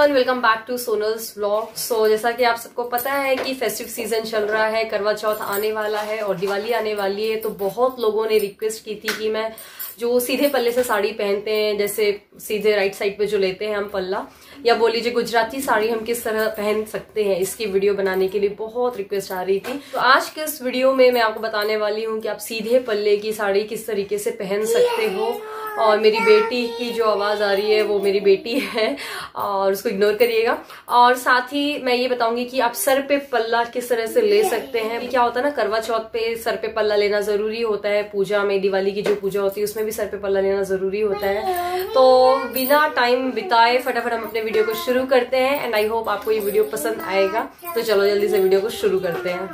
everyone welcome back to Sonal's vlog so जैसा कि आप सबको पता है कि फेस्टिव सीजन चल रहा है करवा चौथ आने वाला है और दिवाली आने वाली है तो बहुत लोगों ने रिक्वेस्ट की थी कि मैं जो सीधे पल्ले से साड़ी पहनते हैं जैसे सीधे राइट साइड पे जो लेते हैं हम पल्ला या बोल लीजिए गुजराती साड़ी हम किस तरह पहन सकते हैं इसकी वीडियो बनाने के लिए बहुत रिक्वेस्ट आ रही थी तो आज के इस वीडियो में मैं आपको बताने वाली हूँ कि आप सीधे पल्ले की साड़ी किस तरीके से पहन सकते हो और मेरी बेटी की जो आवाज़ आ रही है वो मेरी बेटी है और उसको इग्नोर करिएगा और साथ ही मैं ये बताऊंगी कि आप सर पे पल्ला किस तरह से ले सकते हैं क्या होता है ना करवा चौथ पे सर पे पल्ला लेना जरूरी होता है पूजा में दिवाली की जो पूजा होती है उसमें भी सर पे पल्ला लेना जरूरी होता है तो बिना टाइम बिताए फटाफट हम अपने वीडियो को शुरू करते हैं एंड आई होप आपको ये वीडियो पसंद आएगा तो चलो जल्दी से वीडियो को शुरू करते हैं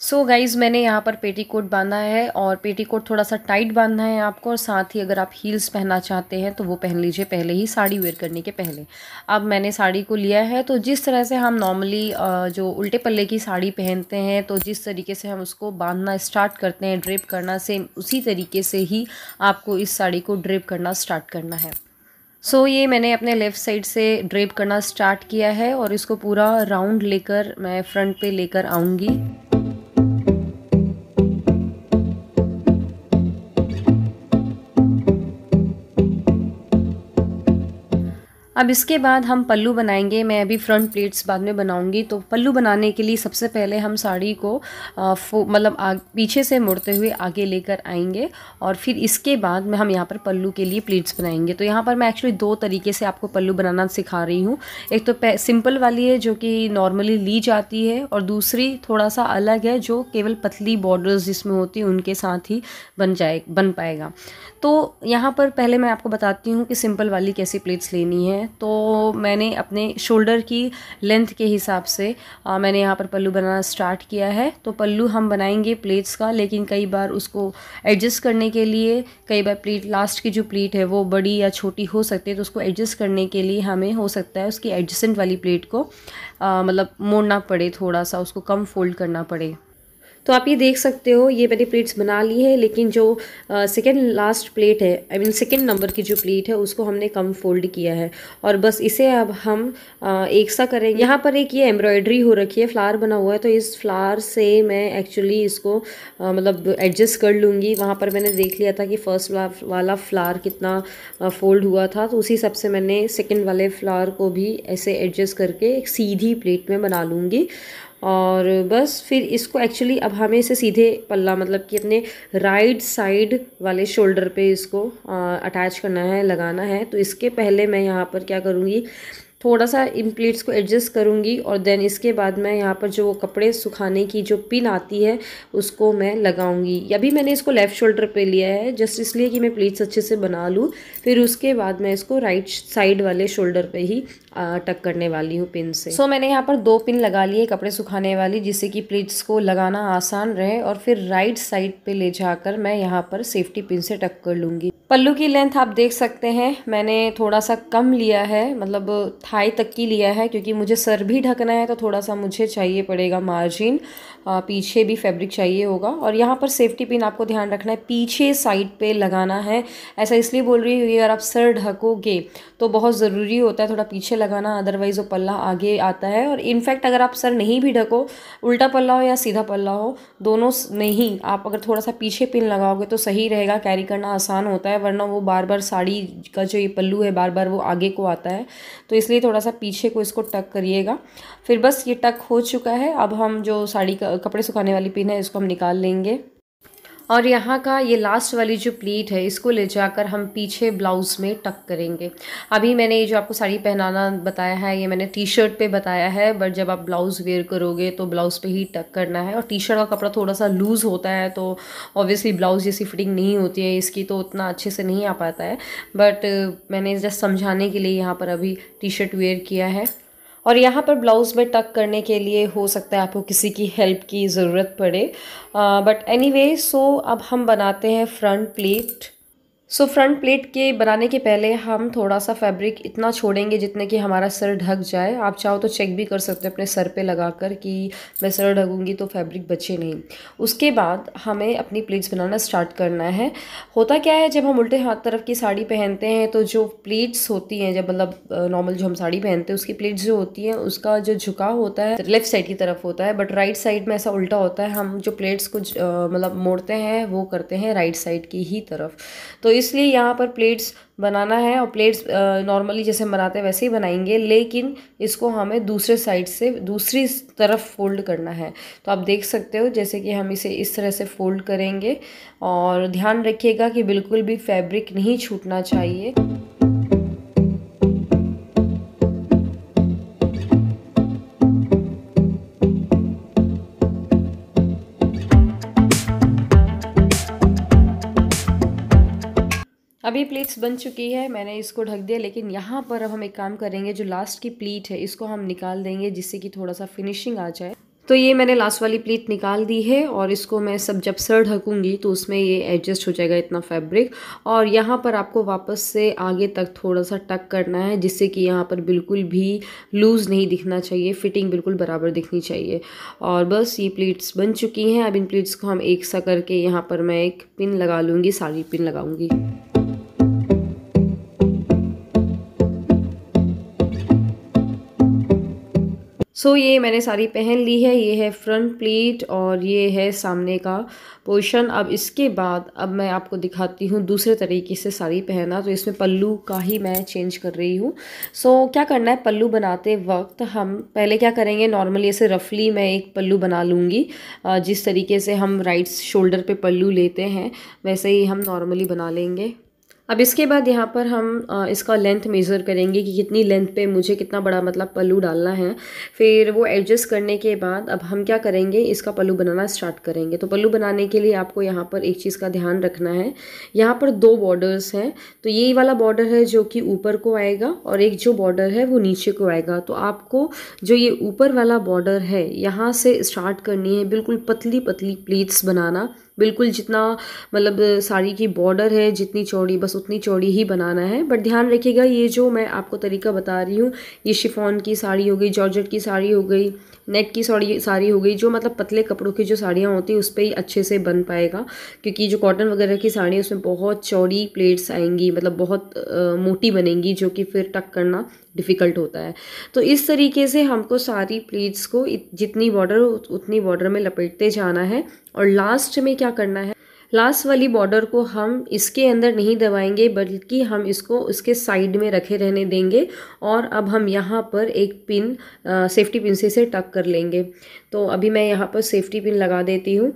सो so गाइज़ मैंने यहाँ पर पेटी कोट बांधा है और पेटी कोट थोड़ा सा टाइट बांधना है आपको और साथ ही अगर आप हील्स पहनना चाहते हैं तो वो पहन लीजिए पहले ही साड़ी वेयर करने के पहले अब मैंने साड़ी को लिया है तो जिस तरह से हम नॉर्मली जो उल्टे पल्ले की साड़ी पहनते हैं तो जिस तरीके से हम उसको बांधना स्टार्ट करते हैं ड्रेप करना सेम उसी तरीके से ही आपको इस साड़ी को ड्रेप करना स्टार्ट करना है सो so, ये मैंने अपने लेफ़्ट साइड से ड्रेप करना स्टार्ट किया है और इसको पूरा राउंड लेकर मैं फ्रंट पे लेकर आऊँगी अब इसके बाद हम पल्लू बनाएंगे मैं अभी फ्रंट प्लेट्स बाद में बनाऊंगी तो पल्लू बनाने के लिए सबसे पहले हम साड़ी को मतलब पीछे से मुड़ते हुए आगे लेकर आएंगे और फिर इसके बाद में हम यहाँ पर पल्लू के लिए प्लेट्स बनाएंगे तो यहाँ पर मैं एक्चुअली दो तरीके से आपको पल्लू बनाना सिखा रही हूँ एक तो सिंपल वाली है जो कि नॉर्मली ली जाती है और दूसरी थोड़ा सा अलग है जो केवल पतली बॉर्डर्स जिसमें होती है उनके साथ ही बन जाए बन पाएगा तो यहाँ पर पहले मैं आपको बताती हूँ कि सिंपल वाली कैसी प्लेट्स लेनी है हैं तो मैंने अपने शोल्डर की लेंथ के हिसाब से आ, मैंने यहाँ पर पल्लू बनाना स्टार्ट किया है तो पल्लू हम बनाएंगे प्लेट्स का लेकिन कई बार उसको एडजस्ट करने के लिए कई बार प्लेट लास्ट की जो प्लेट है वो बड़ी या छोटी हो सकती है तो उसको एडजस्ट करने के लिए हमें हो सकता है उसकी एडजस्टेंट वाली प्लेट को मतलब मोड़ना पड़े थोड़ा सा उसको कम फोल्ड करना पड़े तो आप ये देख सकते हो ये मैंने प्लेट्स बना ली है लेकिन जो सेकेंड लास्ट प्लेट है आई मीन सेकेंड नंबर की जो प्लेट है उसको हमने कम फोल्ड किया है और बस इसे अब हम आ, एक सा करेंगे यहाँ पर एक ये एम्ब्रॉयडरी हो रखी है फ्लावर बना हुआ है तो इस फ्लावर से मैं एक्चुअली इसको मतलब एडजस्ट कर लूँगी वहाँ पर मैंने देख लिया था कि फ़र्स्ट वाला फ्लार कितना फोल्ड हुआ था तो उसी हिसाब से मैंने सेकेंड वाले फ्लावर को भी ऐसे एडजस्ट करके एक सीधी प्लेट में बना लूँगी और बस फिर इसको एक्चुअली अब हमें इसे सीधे पल्ला मतलब कि अपने राइट साइड वाले शोल्डर पे इसको अटैच करना है लगाना है तो इसके पहले मैं यहाँ पर क्या करूँगी थोड़ा सा इन प्लेट्स को एडजस्ट करूँगी और देन इसके बाद मैं यहाँ पर जो वो कपड़े सुखाने की जो पिन आती है उसको मैं लगाऊँगी अभी मैंने इसको लेफ़्ट शोल्डर पे लिया है जस्ट इसलिए कि मैं प्लेट्स अच्छे से बना लूँ फिर उसके बाद मैं इसको राइट साइड वाले शोल्डर पे ही टक करने वाली हूँ पिन से सो so, मैंने यहाँ पर दो पिन लगा लिए कपड़े सुखाने वाली जिससे कि प्लीट्स को लगाना आसान रहे और फिर राइट साइड पे ले जाकर मैं यहाँ पर सेफ्टी पिन से टक कर लूँगी पल्लू की लेंथ आप देख सकते हैं मैंने थोड़ा सा कम लिया है मतलब थाई तक की लिया है क्योंकि मुझे सर भी ढकना है तो थोड़ा सा मुझे चाहिए पड़ेगा मार्जिन पीछे भी फैब्रिक चाहिए होगा और यहाँ पर सेफ्टी पिन आपको ध्यान रखना है पीछे साइड पे लगाना है ऐसा इसलिए बोल रही हूँ अगर आप सर ढकोगे तो बहुत ज़रूरी होता है थोड़ा पीछे लगाना अदरवाइज़ वो पल्ला आगे आता है और इनफैक्ट अगर आप सर नहीं भी ढको उल्टा पल्ला हो या सीधा पल्ला हो दोनों नहीं आप अगर थोड़ा सा पीछे पिन लगाओगे तो सही रहेगा कैरी करना आसान होता है वरना वो बार बार साड़ी का जो ये पल्लू है बार बार वो आगे को आता है तो इसलिए थोड़ा सा पीछे को इसको टक करिएगा फिर बस ये टक हो चुका है अब हम जो साड़ी कपड़े सुखाने वाली पिन है इसको हम निकाल लेंगे और यहाँ का ये लास्ट वाली जो प्लीट है इसको ले जाकर हम पीछे ब्लाउज़ में टक करेंगे अभी मैंने ये जो आपको साड़ी पहनाना बताया है ये मैंने टी शर्ट पर बताया है बट जब आप ब्लाउज़ वेयर करोगे तो ब्लाउज़ पर ही टक करना है और टी शर्ट का कपड़ा थोड़ा सा लूज़ होता है तो ऑब्वियसली ब्लाउज़ जैसी फिटिंग नहीं होती है इसकी तो उतना अच्छे से नहीं आ पाता है बट uh, मैंने जस्ट समझाने के लिए यहाँ पर अभी टी शर्ट वेयर किया है और यहाँ पर ब्लाउज़ में टक करने के लिए हो सकता है आपको किसी की हेल्प की ज़रूरत पड़े बट एनी वे सो अब हम बनाते हैं front plate so front plate के बनाने के पहले हम थोड़ा सा फैब्रिक इतना छोड़ेंगे जितने कि हमारा सर ढक जाए आप चाहो तो चेक भी कर सकते हो अपने सर पे लगाकर कि मैं सर ढकूँगी तो फैब्रिक बचे नहीं उसके बाद हमें अपनी प्लेट्स बनाना स्टार्ट करना है होता क्या है जब हम उल्टे हाथ तरफ की साड़ी पहनते हैं तो जो प्लेट्स होती हैं जब मतलब नॉर्मल जो हम साड़ी पहनते हैं उसकी प्लेट्स जो होती हैं उसका जो झुकाव होता है लेफ्ट साइड की तरफ होता है बट राइट साइड में ऐसा उल्टा होता है हम जो प्लेट्स को मतलब मोड़ते हैं वो करते हैं राइट साइड की ही तरफ तो इसलिए यहाँ पर प्लेट्स बनाना है और प्लेट्स नॉर्मली जैसे बनाते हैं वैसे ही बनाएंगे लेकिन इसको हमें दूसरे साइड से दूसरी तरफ फोल्ड करना है तो आप देख सकते हो जैसे कि हम इसे इस तरह से फोल्ड करेंगे और ध्यान रखिएगा कि बिल्कुल भी फैब्रिक नहीं छूटना चाहिए अभी प्लीट्स बन चुकी है मैंने इसको ढक दिया लेकिन यहाँ पर अब हम एक काम करेंगे जो लास्ट की प्लीट है इसको हम निकाल देंगे जिससे कि थोड़ा सा फिनिशिंग आ जाए तो ये मैंने लास्ट वाली प्लीट निकाल दी है और इसको मैं सब जब सर ढकूँगी तो उसमें ये एडजस्ट हो जाएगा इतना फैब्रिक और यहाँ पर आपको वापस से आगे तक थोड़ा सा टक करना है जिससे कि यहाँ पर बिल्कुल भी लूज़ नहीं दिखना चाहिए फिटिंग बिल्कुल बराबर दिखनी चाहिए और बस ये प्लीट्स बन चुकी हैं अब इन प्लीट्स को हम एक सा करके यहाँ पर मैं एक पिन लगा लूँगी सारी पिन लगाऊँगी सो so, ये मैंने साड़ी पहन ली है ये है फ्रंट प्लीट और ये है सामने का पोर्शन अब इसके बाद अब मैं आपको दिखाती हूँ दूसरे तरीके से साड़ी पहना तो इसमें पल्लू का ही मैं चेंज कर रही हूँ सो so, क्या करना है पल्लू बनाते वक्त हम पहले क्या करेंगे नॉर्मली ऐसे रफली मैं एक पल्लू बना लूँगी जिस तरीके से हम राइट शोल्डर पर पल्लू लेते हैं वैसे ही हम नॉर्मली बना लेंगे अब इसके बाद यहाँ पर हम इसका लेंथ मेज़र करेंगे कि कितनी लेंथ पे मुझे कितना बड़ा मतलब पल्लू डालना है फिर वो एडजस्ट करने के बाद अब हम क्या करेंगे इसका पल्लू बनाना स्टार्ट करेंगे तो पल्लू बनाने के लिए आपको यहाँ पर एक चीज़ का ध्यान रखना है यहाँ पर दो बॉर्डर्स हैं तो ये वाला बॉर्डर है जो कि ऊपर को आएगा और एक जो बॉर्डर है वो नीचे को आएगा तो आपको जो ये ऊपर वाला बॉर्डर है यहाँ से स्टार्ट करनी है बिल्कुल पतली पतली प्लीट्स बनाना बिल्कुल जितना मतलब साड़ी की बॉर्डर है जितनी चौड़ी बस उतनी चौड़ी ही बनाना है बट ध्यान रखिएगा ये जो मैं आपको तरीका बता रही हूँ ये शिफॉन की साड़ी हो गई जॉर्जेट की साड़ी हो गई नेट की साड़ी साड़ी हो गई जो मतलब पतले कपड़ों की जो साड़ियाँ होती हैं उस पर ही अच्छे से बन पाएगा क्योंकि जो कॉटन वगैरह की साड़ी है उसमें बहुत चौड़ी प्लेट्स आएंगी मतलब बहुत आ, मोटी बनेंगी जो कि फिर टक करना डिफ़िकल्ट होता है तो इस तरीके से हमको सारी प्लीट्स को जितनी बॉर्डर उतनी बॉर्डर में लपेटते जाना है और लास्ट में क्या करना है लास्ट वाली बॉर्डर को हम इसके अंदर नहीं दबाएंगे बल्कि हम इसको उसके साइड में रखे रहने देंगे और अब हम यहाँ पर एक पिन आ, सेफ्टी पिन से इसे टक कर लेंगे तो अभी मैं यहाँ पर सेफ्टी पिन लगा देती हूँ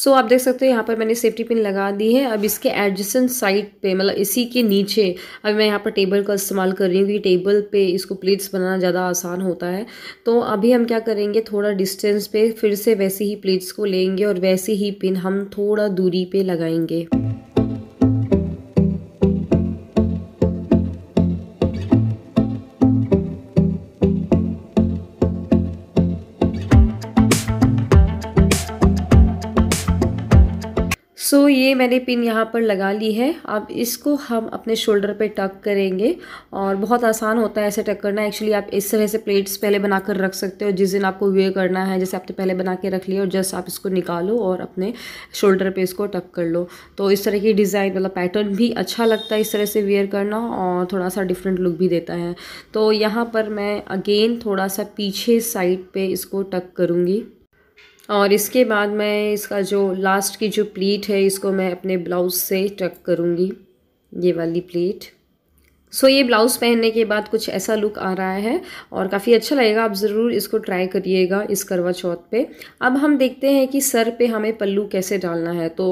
सो so, आप देख सकते हो यहाँ पर मैंने सेफ्टी पिन लगा दी है अब इसके एडजस्टेंट साइड पे मतलब इसी के नीचे अब मैं यहाँ पर टेबल का इस्तेमाल कर रही हूँ क्योंकि टेबल पे इसको प्लेट्स बनाना ज़्यादा आसान होता है तो अभी हम क्या करेंगे थोड़ा डिस्टेंस पे फिर से वैसे ही प्लेट्स को लेंगे और वैसे ही पिन हम थोड़ा दूरी पर लगाएंगे सो so, ये मैंने पिन यहाँ पर लगा ली है अब इसको हम अपने शोल्डर पे टक करेंगे और बहुत आसान होता है ऐसे टक करना एक्चुअली आप इस तरह से प्लेट्स पहले बना कर रख सकते हो जिस दिन आपको वेयर करना है जैसे आपने पहले बना के रख लिया और जस्ट आप इसको निकालो और अपने शोल्डर पे इसको टक कर लो तो इस तरह की डिज़ाइन मतलब पैटर्न भी अच्छा लगता है इस तरह से वेयर करना और थोड़ा सा डिफरेंट लुक भी देता है तो यहाँ पर मैं अगेन थोड़ा सा पीछे साइड पर इसको टक करूँगी और इसके बाद मैं इसका जो लास्ट की जो प्लीट है इसको मैं अपने ब्लाउज़ से टक करूँगी ये वाली प्लीट सो so, ये ब्लाउज़ पहनने के बाद कुछ ऐसा लुक आ रहा है और काफ़ी अच्छा लगेगा आप ज़रूर इसको ट्राई करिएगा इस करवा चौथ पे अब हम देखते हैं कि सर पे हमें पल्लू कैसे डालना है तो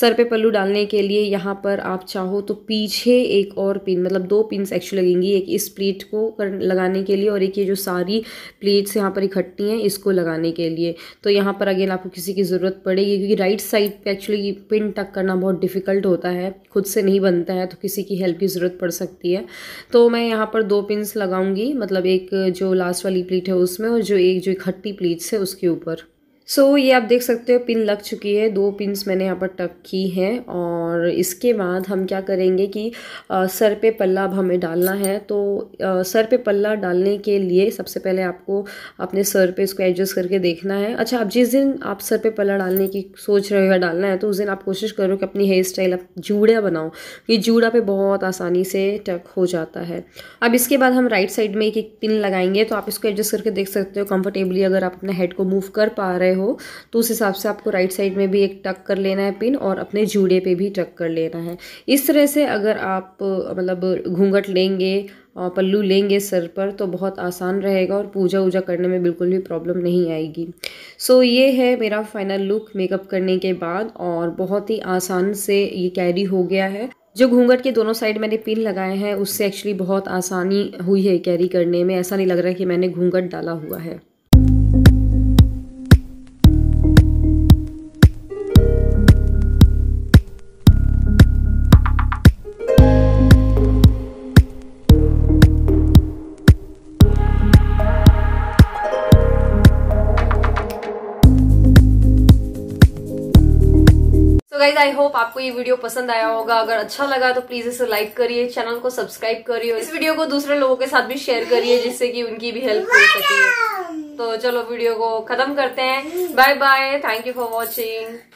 सर पे पल्लू डालने के लिए यहाँ पर आप चाहो तो पीछे एक और पिन मतलब दो पिन एक्चुअली लगेंगी एक इस प्लेट को कर, लगाने के लिए और एक ये जो सारी प्लेट्स यहाँ पर इकट्ठी हैं इसको लगाने के लिए तो यहाँ पर अगेन आपको किसी की ज़रूरत पड़ेगी क्योंकि राइट साइड पर एक्चुअली पिन टक करना बहुत डिफ़िकल्ट होता है खुद से नहीं बनता है तो किसी की हेल्प की ज़रूरत पड़ सकती है है तो मैं यहाँ पर दो पिंस लगाऊंगी मतलब एक जो लास्ट वाली प्लीट है उसमें और जो एक जो इकट्ठी प्लीट्स है उसके ऊपर सो so, ये आप देख सकते हो पिन लग चुकी है दो पिन्स मैंने यहाँ पर टक की हैं और इसके बाद हम क्या करेंगे कि आ, सर पे पल्ला अब हमें डालना है तो आ, सर पे पल्ला डालने के लिए सबसे पहले आपको अपने सर पे इसको एडजस्ट करके देखना है अच्छा आप जिस दिन आप सर पे पल्ला डालने की सोच रहे हो डालना है तो उस दिन आप कोशिश करो कि अपनी हेयर स्टाइल आप जूड़ा बनाओ ये जूड़ा पे बहुत आसानी से टक हो जाता है अब इसके बाद हम राइट साइड में एक एक पिन लगाएंगे तो आप इसको एडजस्ट करके देख सकते हो कम्फर्टेबली अगर आप अपना हेड को मूव कर पा रहे हो तो उस हिसाब से आपको राइट साइड में भी एक टक कर लेना है पिन और अपने जूड़े पे भी टक कर लेना है इस तरह से अगर आप मतलब घूंघट लेंगे पल्लू लेंगे सर पर तो बहुत आसान रहेगा और पूजा वूजा करने में बिल्कुल भी प्रॉब्लम नहीं आएगी सो so, ये है मेरा फाइनल लुक मेकअप करने के बाद और बहुत ही आसान से ये कैरी हो गया है जो घूंघट के दोनों साइड मैंने पिन लगाए हैं उससे एक्चुअली बहुत आसानी हुई है कैरी करने में ऐसा नहीं लग रहा है कि मैंने घूंघट डाला हुआ है तो गाइज आई होप आपको ये वीडियो पसंद आया होगा अगर अच्छा लगा तो प्लीज इसे लाइक करिए चैनल को सब्सक्राइब करिए इस वीडियो को दूसरे लोगों के साथ भी शेयर करिए जिससे कि उनकी भी हेल्प हो सके तो चलो वीडियो को खत्म करते हैं bye bye thank you for watching